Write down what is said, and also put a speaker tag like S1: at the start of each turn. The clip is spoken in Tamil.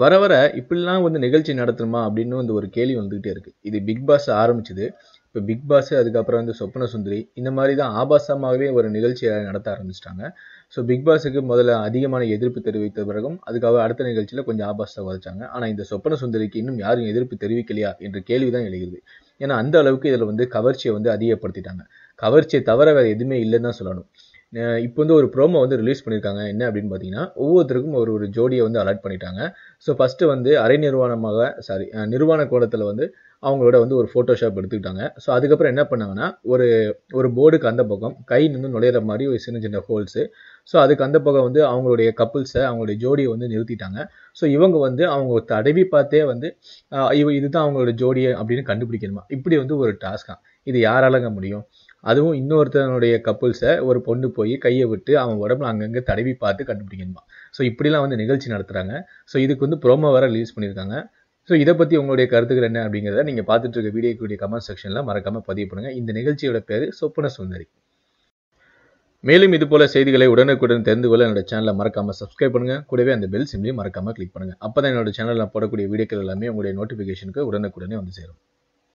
S1: வர வர இப்படிலாம் வந்து நிகழ்ச்சி நடத்தணுமா அப்படின்னு வந்து ஒரு கேள்வி வந்துகிட்டே இருக்குது இது பிக் பாஸ் ஆரம்பிச்சது இப்போ பிக் பாஸ் அதுக்கப்புறம் வந்து சொப்ன சுந்தரி இந்த மாதிரி தான் ஆபாசமாகவே ஒரு நிகழ்ச்சியை நடத்த ஆரம்பிச்சிட்டாங்க ஸோ பிக் பாஸுக்கு முதல்ல அதிகமான எதிர்ப்பு தெரிவித்த பிறகும் அதுக்காக அடுத்த நிகழ்ச்சியில் கொஞ்சம் ஆபாசத்தை வதைச்சாங்க ஆனால் இந்த சொப்பன சுந்தரிக்கு இன்னும் யாரும் எதிர்ப்பு தெரிவிக்கலையா என்ற கேள்வி தான் எழுகிறது ஏன்னா அந்த அளவுக்கு இதில் வந்து கவர்ச்சியை வந்து அதிகப்படுத்திட்டாங்க கவர்ச்சியை தவிர வேறு எதுவுமே இல்லைன்னு தான் சொல்லணும் இப்போ வந்து ஒரு ப்ரோமோ வந்து ரிலீஸ் பண்ணியிருக்காங்க என்ன அப்படின்னு பார்த்தீங்கன்னா ஒவ்வொருத்தருக்கும் ஒரு ஒரு ஜோடியை வந்து அலாட் பண்ணிட்டாங்க ஸோ ஃபஸ்ட்டு வந்து அரை நிர்வாணமாக சாரி நிர்வாண கோலத்தில் வந்து அவங்களோட வந்து ஒரு ஃபோட்டோஷாப் எடுத்துக்கிட்டாங்க ஸோ அதுக்கப்புறம் என்ன பண்ணாங்கன்னா ஒரு ஒரு போர்டுக்கு அந்த பக்கம் கை நின்று நுழையிற மாதிரி ஒரு சின்ன சின்ன ஹோல்ஸு ஸோ அதுக்கு அந்த பக்கம் வந்து அவங்களுடைய கப்புள்ஸை அவங்களுடைய ஜோடியை வந்து நிறுத்திட்டாங்க ஸோ இவங்க வந்து அவங்க தடவி பார்த்தே வந்து இவ இதுதான் அவங்களோட ஜோடியை அப்படின்னு கண்டுபிடிக்கணுமா இப்படி வந்து ஒரு டாஸ்க்காக இது யாராலங்க முடியும் அதுவும் இன்னொருத்தனுடைய கப்புள்ஸை ஒரு பொண்ணு போய் கையை விட்டு அவன் உடம்புல அங்கங்கே தடவி பார்த்து கண்டுபிடிக்கணுமா ஸோ இப்படிலாம் வந்து நிகழ்ச்சி நடத்துகிறாங்க ஸோ இதுக்கு வந்து ப்ரோமோ வேறு ரிலீஸ் பண்ணியிருக்காங்க ஸோ இதை பற்றி உங்களுடைய கருத்துக்கள் என்ன அப்படிங்கிறத நீங்கள் பார்த்துட்டு இருக்க வீடியோக்குரிய கமெண்ட் செக்ஷனில் மறக்காமல் பதிவு பண்ணுங்கள் இந்த நிகழ்ச்சியோட பேர் சொப்பன சுந்தரி மேலும் போல செய்திகளை உடனுக்குடன் தெரிந்து கொள்ள என்னோட சேனலை மறக்காமல் சப்ஸ்கிரைப் பண்ணுங்கள் கூடவே அந்த பெல் சிம்லையும் மறக்காமல் கிளிக் பண்ணுங்கள் அப்போ தான் என்னோட சேனலில் போடக்கூடிய வீடியோக்கள் எல்லாமே உங்களுடைய நோட்டிஃபிகேஷனுக்கு உடனுக்குடனே வந்து சேரும்